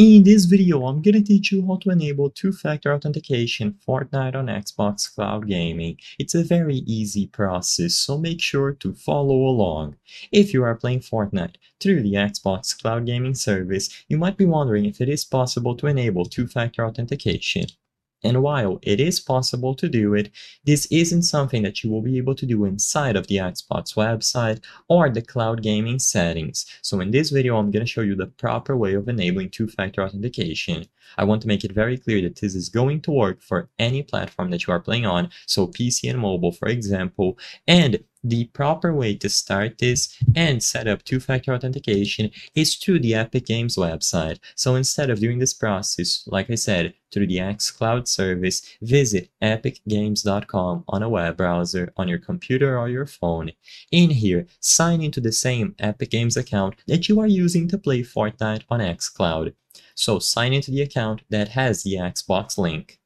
In this video, I'm gonna teach you how to enable two-factor authentication Fortnite on Xbox Cloud Gaming. It's a very easy process, so make sure to follow along. If you are playing Fortnite through the Xbox Cloud Gaming service, you might be wondering if it is possible to enable two-factor authentication. And while it is possible to do it, this isn't something that you will be able to do inside of the Xbox website or the cloud gaming settings. So in this video, I'm going to show you the proper way of enabling two-factor authentication. I want to make it very clear that this is going to work for any platform that you are playing on, so PC and mobile, for example, and the proper way to start this and set up two-factor authentication is through the Epic Games website. So instead of doing this process, like I said, through the xCloud service, visit epicgames.com on a web browser on your computer or your phone. In here, sign into the same Epic Games account that you are using to play Fortnite on xCloud. So sign into the account that has the Xbox link.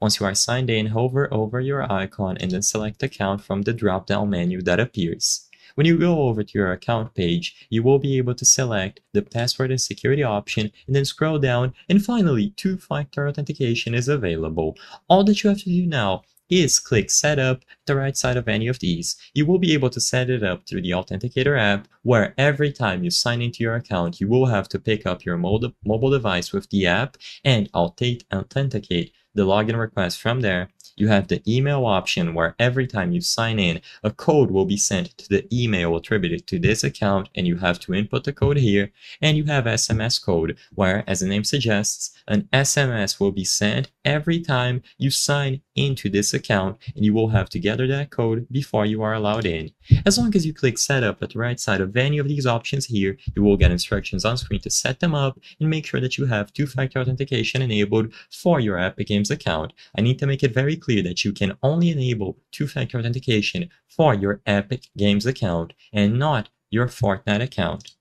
Once you are signed in, hover over your icon and then select account from the drop-down menu that appears. When you go over to your account page, you will be able to select the password and security option and then scroll down and finally two-factor authentication is available. All that you have to do now is click setup at the right side of any of these. You will be able to set it up through the Authenticator app where every time you sign into your account you will have to pick up your mobile device with the app and authenticate the login request from there you have the email option where every time you sign in, a code will be sent to the email attributed to this account and you have to input the code here. And you have SMS code where, as the name suggests, an SMS will be sent every time you sign into this account and you will have to gather that code before you are allowed in. As long as you click setup at the right side of any of these options here, you will get instructions on screen to set them up and make sure that you have two-factor authentication enabled for your Epic Games account. I need to make it very clear that you can only enable two-factor authentication for your Epic Games account and not your Fortnite account.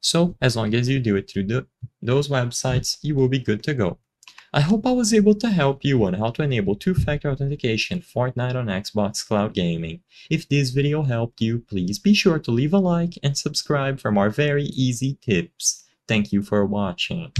So as long as you do it through the, those websites, you will be good to go. I hope I was able to help you on how to enable two-factor authentication Fortnite on Xbox Cloud Gaming. If this video helped you, please be sure to leave a like and subscribe for more very easy tips. Thank you for watching.